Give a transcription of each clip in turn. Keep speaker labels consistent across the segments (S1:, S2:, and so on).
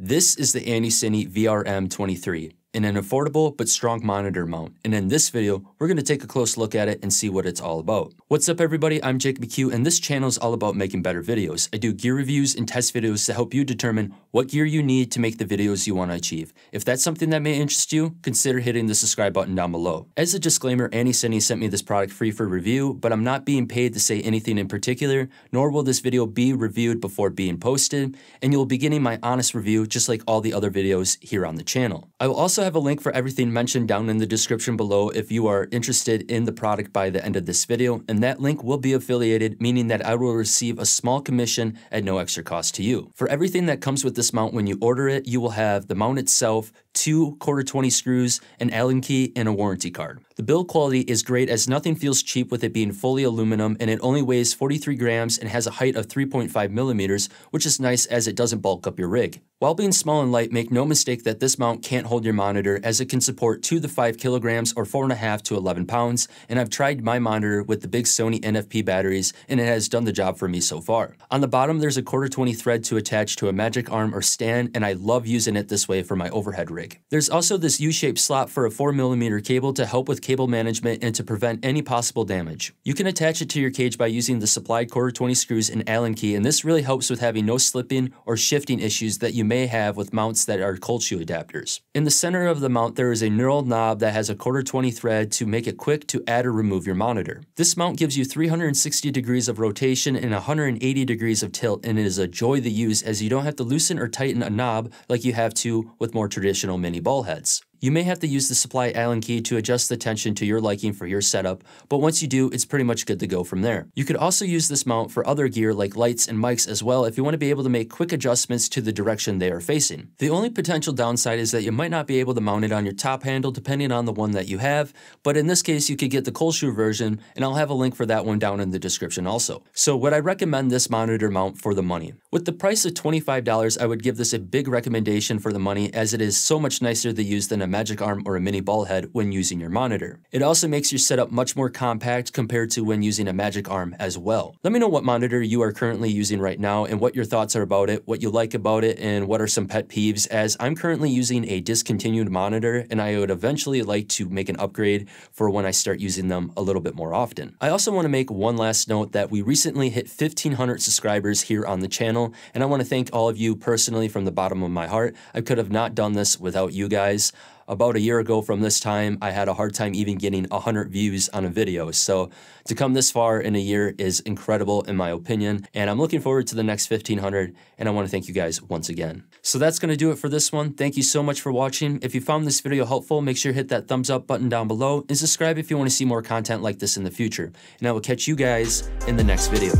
S1: This is the Anisini VRM23 in an affordable but strong monitor mount. And in this video, we're gonna take a close look at it and see what it's all about. What's up everybody, I'm Jake McHugh and this channel is all about making better videos. I do gear reviews and test videos to help you determine what gear you need to make the videos you wanna achieve. If that's something that may interest you, consider hitting the subscribe button down below. As a disclaimer, Annie sent me this product free for review, but I'm not being paid to say anything in particular, nor will this video be reviewed before being posted, and you'll be getting my honest review just like all the other videos here on the channel. I will also have a link for everything mentioned down in the description below if you are interested in the product by the end of this video, and that link will be affiliated, meaning that I will receive a small commission at no extra cost to you. For everything that comes with this mount when you order it, you will have the mount itself, two quarter 20 screws, an Allen key, and a warranty card. The build quality is great as nothing feels cheap with it being fully aluminum and it only weighs 43 grams and has a height of 3.5 millimeters, which is nice as it doesn't bulk up your rig. While being small and light, make no mistake that this mount can't hold your monitor as it can support 2 to 5 kilograms or 4.5 to 11 pounds, and I've tried my monitor with the big Sony NFP batteries and it has done the job for me so far. On the bottom, there's a quarter 20 thread to attach to a magic arm or stand, and I love using it this way for my overhead rig. There's also this U-shaped slot for a 4mm cable to help with cable management and to prevent any possible damage. You can attach it to your cage by using the supplied quarter 20 screws and Allen key, and this really helps with having no slipping or shifting issues that you may have with mounts that are cold shoe adapters. In the center of the mount, there is a knurled knob that has a quarter 20 thread to make it quick to add or remove your monitor. This mount gives you 360 degrees of rotation and 180 degrees of tilt and it is a joy to use as you don't have to loosen or tighten a knob like you have to with more traditional mini ball heads. You may have to use the supply Allen key to adjust the tension to your liking for your setup, but once you do, it's pretty much good to go from there. You could also use this mount for other gear like lights and mics as well if you want to be able to make quick adjustments to the direction they are facing. The only potential downside is that you might not be able to mount it on your top handle depending on the one that you have, but in this case you could get the Shoe version and I'll have a link for that one down in the description also. So would I recommend this monitor mount for the money? With the price of $25, I would give this a big recommendation for the money as it is so much nicer to use than a magic arm or a mini ball head when using your monitor. It also makes your setup much more compact compared to when using a magic arm as well. Let me know what monitor you are currently using right now and what your thoughts are about it, what you like about it, and what are some pet peeves as I'm currently using a discontinued monitor and I would eventually like to make an upgrade for when I start using them a little bit more often. I also want to make one last note that we recently hit 1500 subscribers here on the channel and I want to thank all of you personally from the bottom of my heart. I could have not done this without you guys about a year ago from this time, I had a hard time even getting 100 views on a video. So to come this far in a year is incredible in my opinion. And I'm looking forward to the next 1500. And I want to thank you guys once again. So that's going to do it for this one. Thank you so much for watching. If you found this video helpful, make sure to hit that thumbs up button down below and subscribe if you want to see more content like this in the future. And I will catch you guys in the next video.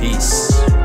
S1: Peace.